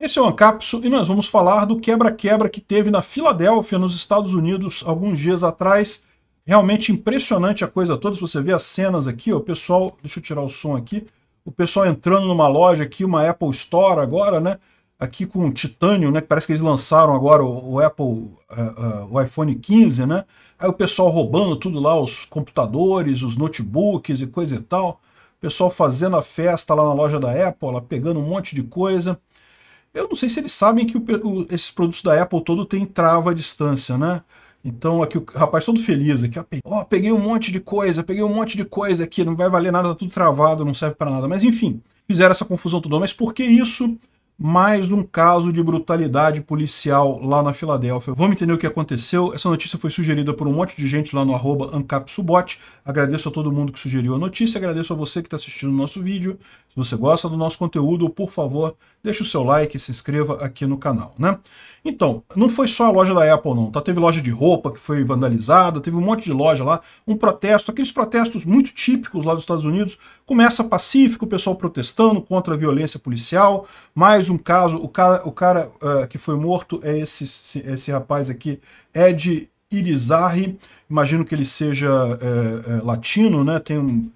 Esse é o Ancapso e nós vamos falar do quebra-quebra que teve na Filadélfia, nos Estados Unidos, alguns dias atrás. Realmente impressionante a coisa toda. Se você vê as cenas aqui, o pessoal, deixa eu tirar o som aqui, o pessoal entrando numa loja aqui, uma Apple Store agora, né? Aqui com titânio, né? Parece que eles lançaram agora o, o Apple, uh, uh, o iPhone 15, né? Aí o pessoal roubando tudo lá, os computadores, os notebooks e coisa e tal. O pessoal fazendo a festa lá na loja da Apple, lá pegando um monte de coisa. Eu não sei se eles sabem que o, o, esses produtos da Apple todo tem trava à distância, né? Então aqui o rapaz todo feliz aqui, ó, peguei um monte de coisa, peguei um monte de coisa aqui, não vai valer nada, tá tudo travado, não serve para nada. Mas enfim, fizeram essa confusão toda. Mas por que isso? mais um caso de brutalidade policial lá na Filadélfia. Vamos entender o que aconteceu. Essa notícia foi sugerida por um monte de gente lá no arroba AncapSubot. Agradeço a todo mundo que sugeriu a notícia, agradeço a você que está assistindo o nosso vídeo. Se você gosta do nosso conteúdo, por favor, deixe o seu like e se inscreva aqui no canal. né? Então, não foi só a loja da Apple não, tá? Teve loja de roupa que foi vandalizada, teve um monte de loja lá, um protesto, aqueles protestos muito típicos lá dos Estados Unidos. Começa pacífico, o pessoal protestando contra a violência policial, mais mais um caso, o cara, o cara uh, que foi morto é esse, esse, rapaz aqui, Ed Irizarry, imagino que ele seja é, é, latino, né? tem um,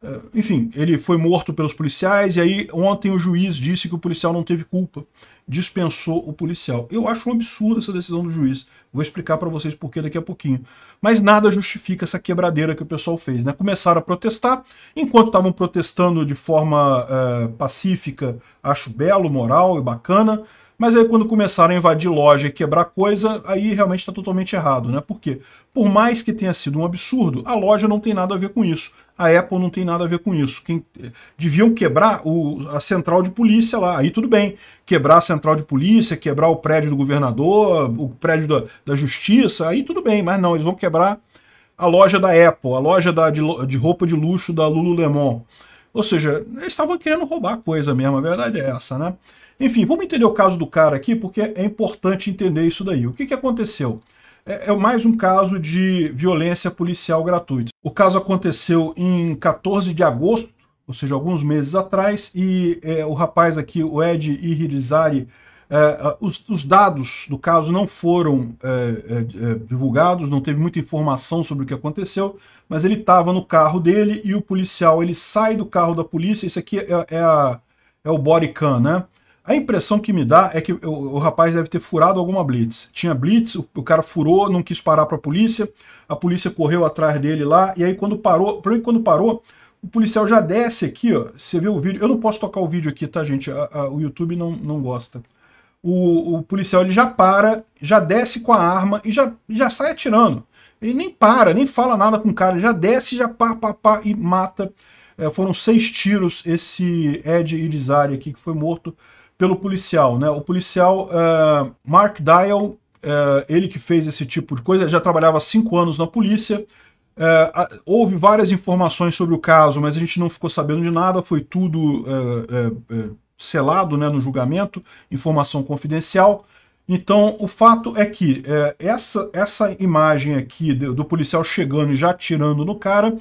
eh, enfim, ele foi morto pelos policiais e aí ontem o juiz disse que o policial não teve culpa, dispensou o policial. Eu acho um absurdo essa decisão do juiz. Vou explicar para vocês por que daqui a pouquinho. Mas nada justifica essa quebradeira que o pessoal fez, né? Começaram a protestar, enquanto estavam protestando de forma é, pacífica, acho belo, moral e bacana. Mas aí quando começaram a invadir loja e quebrar coisa, aí realmente está totalmente errado, né? Por quê? Por mais que tenha sido um absurdo, a loja não tem nada a ver com isso. A Apple não tem nada a ver com isso. Quem, eh, deviam quebrar o, a central de polícia lá. Aí tudo bem. Quebrar a central de polícia, quebrar o prédio do governador, o prédio da, da justiça, aí tudo bem. Mas não, eles vão quebrar a loja da Apple, a loja da, de, de roupa de luxo da Lululemon. Ou seja, eles estavam querendo roubar coisa mesmo, a verdade é essa, né? Enfim, vamos entender o caso do cara aqui, porque é importante entender isso daí. O que, que aconteceu? É, é mais um caso de violência policial gratuita. O caso aconteceu em 14 de agosto, ou seja, alguns meses atrás, e é, o rapaz aqui, o Ed Irizari é, os, os, dados do caso não foram é, é, é, divulgados, não teve muita informação sobre o que aconteceu, mas ele estava no carro dele e o policial ele sai do carro da polícia, isso aqui é, é a, é o body cam, né? A impressão que me dá é que o, o rapaz deve ter furado alguma blitz. Tinha blitz, o, o cara furou, não quis parar para a polícia, a polícia correu atrás dele lá, e aí quando parou, o quando parou, o policial já desce aqui, ó. Você vê o vídeo. Eu não posso tocar o vídeo aqui, tá, gente? A, a, o YouTube não, não gosta. O, o, policial ele já para, já desce com a arma e já, já sai atirando. Ele nem para, nem fala nada com o cara, ele já desce, já pá, pá, pá e mata. É, foram seis tiros esse Ed Irizari aqui que foi morto pelo policial, né? O policial uh, Mark Dial, uh, ele que fez esse tipo de coisa, já trabalhava cinco anos na polícia. Uh, houve várias informações sobre o caso, mas a gente não ficou sabendo de nada, foi tudo selado né, no julgamento, informação confidencial. Então, o fato é que essa, essa imagem aqui do, do policial chegando e já atirando no cara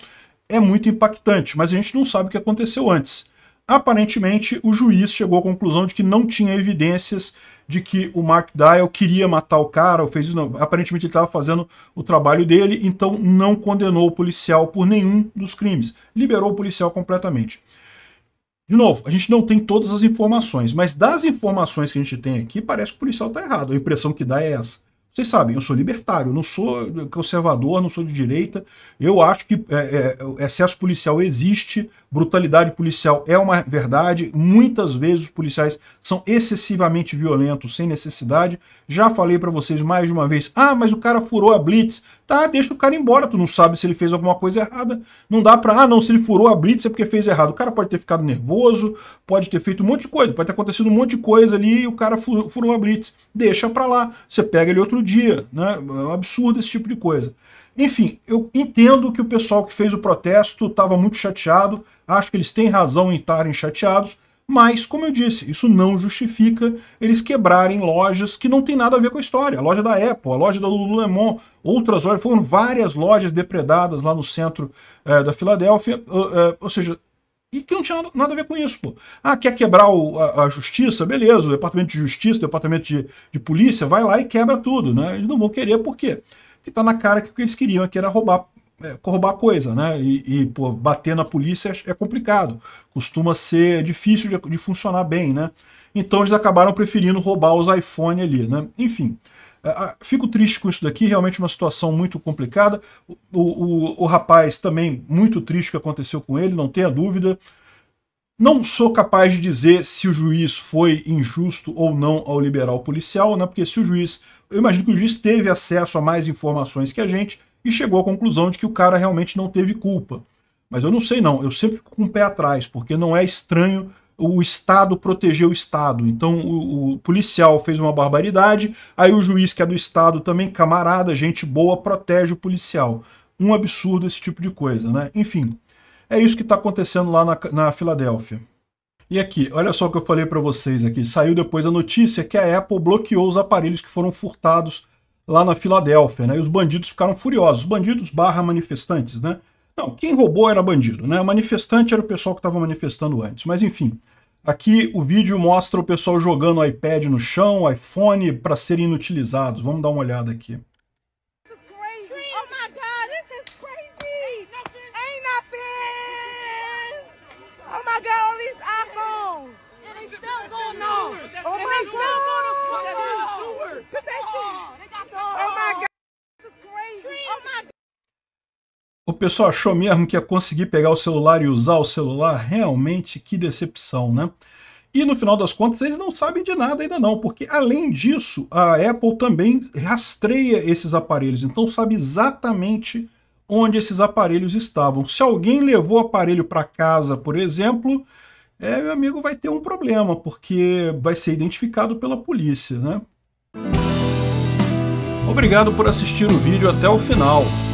é muito impactante, mas a gente não sabe o que aconteceu antes aparentemente o juiz chegou à conclusão de que não tinha evidências de que o Mark Dial queria matar o cara, ou fez não. aparentemente ele estava fazendo o trabalho dele, então não condenou o policial por nenhum dos crimes, liberou o policial completamente. De novo, a gente não tem todas as informações, mas das informações que a gente tem aqui, parece que o policial está errado. A impressão que dá é essa. Vocês sabem, eu sou libertário, não sou conservador, não sou de direita. Eu acho que é, é, excesso policial existe, brutalidade policial é uma verdade. Muitas vezes os policiais são excessivamente violentos, sem necessidade. Já falei para vocês mais de uma vez: ah, mas o cara furou a blitz. Tá, deixa o cara embora. Tu não sabe se ele fez alguma coisa errada. Não dá para, ah, não, se ele furou a blitz é porque fez errado. O cara pode ter ficado nervoso, pode ter feito um monte de coisa, pode ter acontecido um monte de coisa ali e o cara furou a blitz. Deixa para lá. Você pega ele outro dia. Né? É um absurdo esse tipo de coisa. Enfim, eu entendo que o pessoal que fez o protesto estava muito chateado, acho que eles têm razão em estarem chateados, mas, como eu disse, isso não justifica eles quebrarem lojas que não tem nada a ver com a história. A loja da Apple, a loja da Lululemon, outras lojas, foram várias lojas depredadas lá no centro é, da Filadélfia. Ou, eh, é, eh, ou seja, e que não tinha nada a ver com isso, pô. Ah, quer quebrar o, a, a, justiça? Beleza, o departamento de justiça, o departamento de, de polícia, vai lá e quebra tudo, né? Eles não vão querer, por quê? Porque tá na cara que o que eles queriam aqui é era roubar, é, roubar coisa, né? E, e pô, bater na polícia é, é, complicado. Costuma ser difícil de, de funcionar bem, né? Então eles acabaram preferindo roubar os iPhone ali, né? Enfim. É, ah, fico triste com isso daqui, realmente uma situação muito complicada. O, o, o rapaz também, muito triste o que aconteceu com ele, não tenha dúvida. Não sou capaz de dizer se o juiz foi injusto ou não ao liberal policial, né? porque se o juiz, eu imagino que o juiz teve acesso a mais informações que a gente e chegou à conclusão de que o cara realmente não teve culpa. Mas eu não sei não, eu sempre fico com o pé atrás, porque não é estranho o Estado proteger o Estado. Então o, o, policial fez uma barbaridade, aí o juiz que é do Estado também, camarada, gente boa, protege o policial. Um absurdo esse tipo de coisa, né? Enfim, é isso que está acontecendo lá na, na Filadélfia. E aqui, olha só o que eu falei para vocês aqui. Saiu depois a notícia que a Apple bloqueou os aparelhos que foram furtados lá na Filadélfia, né? E os bandidos ficaram furiosos, os bandidos barra manifestantes, né? Não, quem roubou era bandido, né? O manifestante era o pessoal que estava manifestando antes. Mas enfim, aqui o vídeo mostra o pessoal jogando iPad no chão, iPhone, para serem inutilizados. Vamos dar uma olhada aqui. Oh my God! O pessoal achou mesmo que ia conseguir pegar o celular e usar o celular? Realmente, que decepção, né? E no final das contas, eles não sabem de nada ainda não, porque além disso, a Apple também rastreia esses aparelhos, então sabe exatamente onde esses aparelhos estavam. Se alguém levou o aparelho para casa, por exemplo, é, meu amigo vai ter um problema, porque vai ser identificado pela polícia, né? Obrigado por assistir o vídeo até o final.